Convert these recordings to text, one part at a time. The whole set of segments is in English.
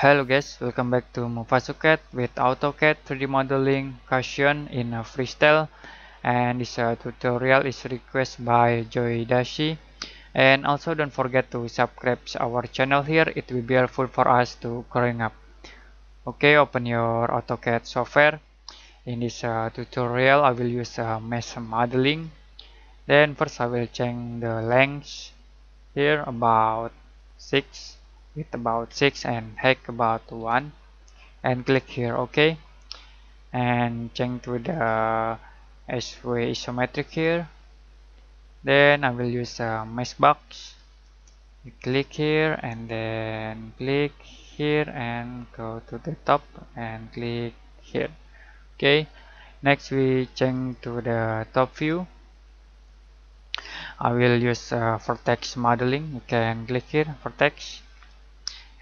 Hello guys, welcome back to Mufasuket with AutoCAD 3D modeling caution in a freestyle and this uh, tutorial is requested by Joy Dashi and also don't forget to subscribe our channel here it will be helpful for us to growing up okay open your AutoCAD software in this uh, tutorial I will use uh, mesh modeling then first I will change the length here about 6 with about 6 and hex about 1 and click here OK and change to the SV isometric here then I will use a mesh box you click here and then click here and go to the top and click here okay next we change to the top view I will use uh, vertex modeling you can click here vertex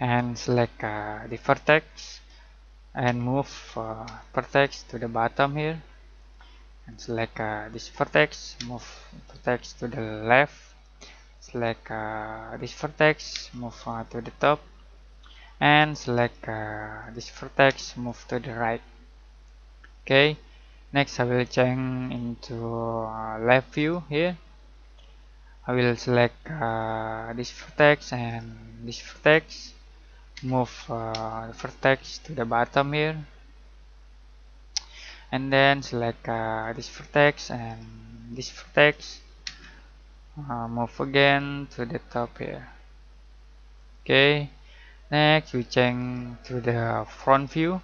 and select uh, the vertex and move uh, vertex to the bottom here and select uh, this vertex move vertex to the left select uh, this vertex move uh, to the top and select uh, this vertex move to the right okay next I will change into left view here I will select this vertex and this vertex move uh, vertex to the bottom here and then select uh, this vertex and this vertex uh, move again to the top here okay next we change to the front view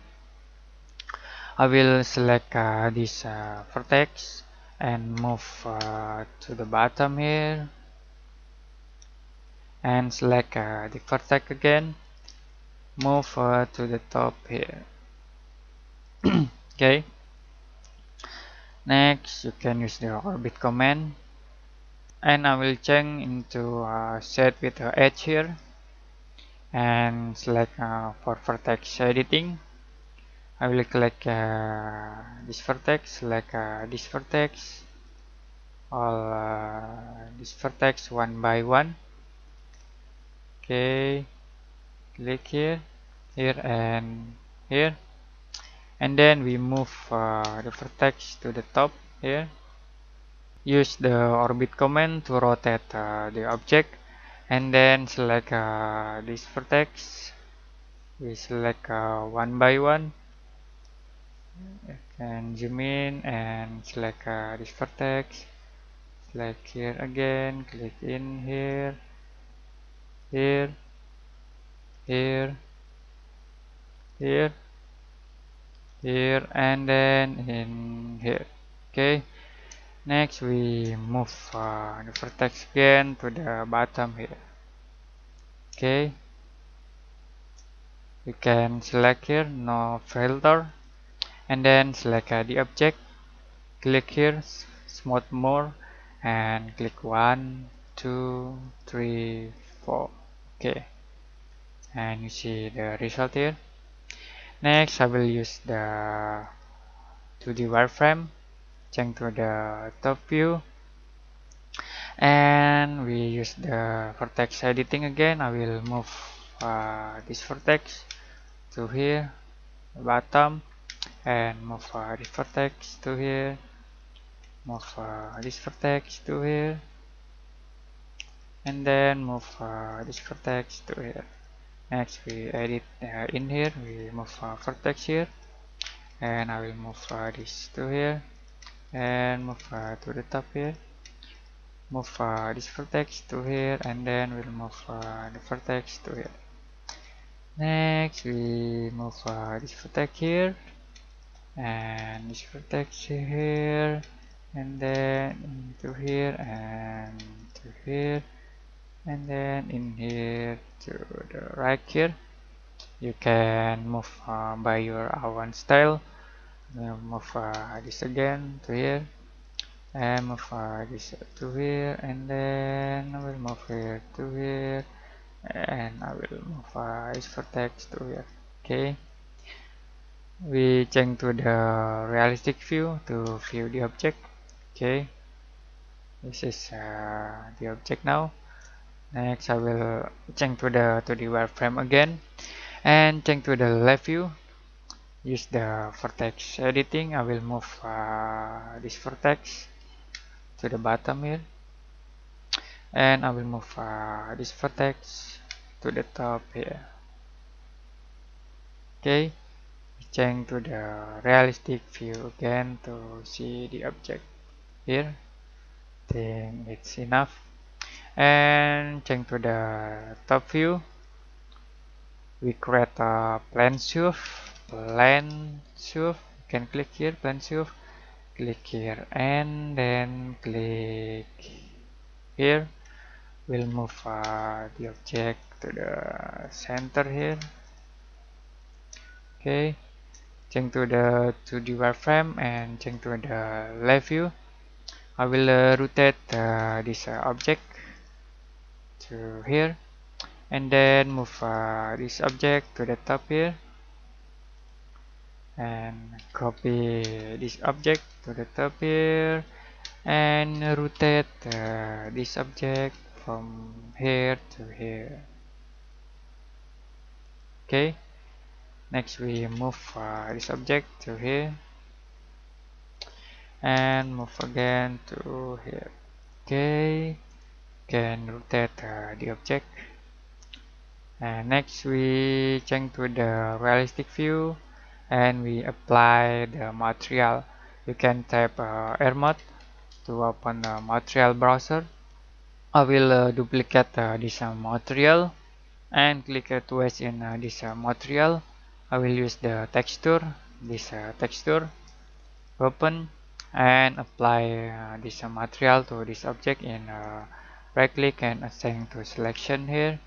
I will select uh, this uh, vertex and move uh, to the bottom here and select uh, the vertex again move forward to the top here okay next you can use the orbit command and I will change into uh, set with the edge here and select uh, for vertex editing I will click uh, this vertex select uh, this vertex all uh, this vertex one by one okay click here here and here and then we move uh, the vertex to the top here use the orbit command to rotate uh, the object and then select uh, this vertex we select uh, one by one and zoom in and select uh, this vertex select here again click in here here here here here and then in here okay next we move uh, the vertex again to the bottom here okay you can select here no filter and then select uh, the object click here smooth more and click one two three four okay and you see the result here next I will use the 2D wireframe change to the top view and we use the vertex editing again I will move uh, this vertex to here bottom and move uh, this vertex to here move uh, this vertex to here and then move uh, this vertex to here next we edit uh, in here we move our vertex here and I will move uh, this to here and move uh, to the top here move uh, this vertex to here and then we'll move uh, the vertex to here next we move uh, this vertex here and this vertex here and then to here and to here and then in here to the right here you can move uh, by your own one style move uh, this again to here and move uh, this to here and then I will move here to here and I will move uh, this vertex to here okay we change to the realistic view to view the object okay this is uh, the object now next I will change to the to the wireframe again and change to the left view use the vertex editing I will move uh, this vertex to the bottom here and I will move uh, this vertex to the top here okay change to the realistic view again to see the object here think it's enough and change to the top view we create a plan shift plan shift you can click here plan shift click here and then click here we'll move uh, the object to the center here okay change to the 2D wireframe and change to the left view I will uh, rotate uh, this uh, object to here and then move uh, this object to the top here and copy this object to the top here and rotate uh, this object from here to here okay next we move uh, this object to here and move again to here okay can rotate uh, the object and next we change to the realistic view and we apply the material you can type uh, air mode to open the material browser I will uh, duplicate uh, this uh, material and click uh, twice in uh, this uh, material I will use the texture this uh, texture open and apply this material to this object in right click and assign to selection here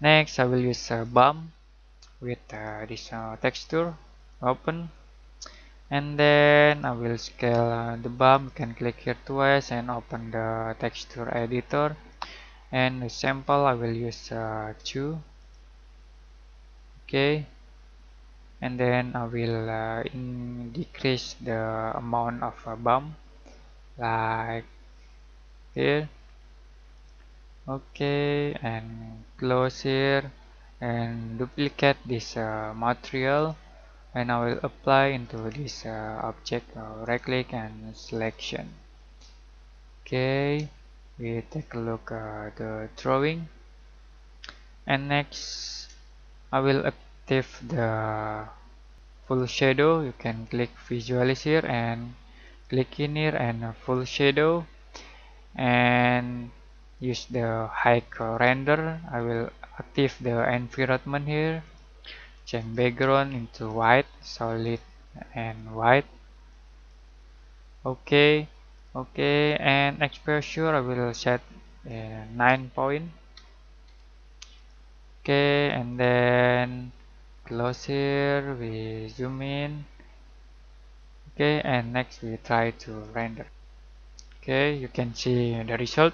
next I will use a bump with uh, this uh, texture open and then I will scale uh, the bump you can click here twice and open the texture editor and the sample I will use uh, 2 okay and then I will uh, decrease the amount of a uh, bump like here okay and close here and duplicate this uh, material and I will apply into this uh, object uh, right click and selection okay we take a look at uh, the drawing and next I will active the full shadow you can click visualize here and click in here and full shadow and use the hike render I will active the environment here change background into white solid and white okay okay and exposure I will set uh, 9 point okay and then close here we zoom in okay and next we try to render okay you can see the result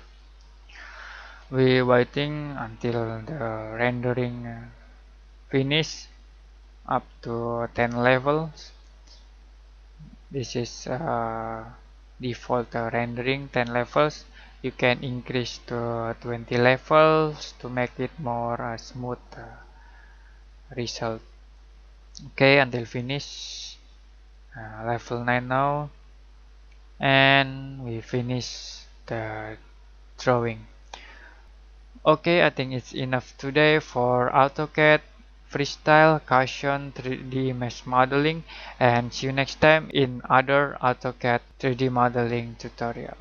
we waiting until the rendering uh, finish up to 10 levels this is uh, default uh, rendering 10 levels you can increase to 20 levels to make it more uh, smooth uh, result okay until finish uh, level 9 now and we finish the drawing Okay, I think it's enough today for AutoCAD, Freestyle, Caution, 3D Mesh Modeling and see you next time in other AutoCAD 3D modeling tutorial.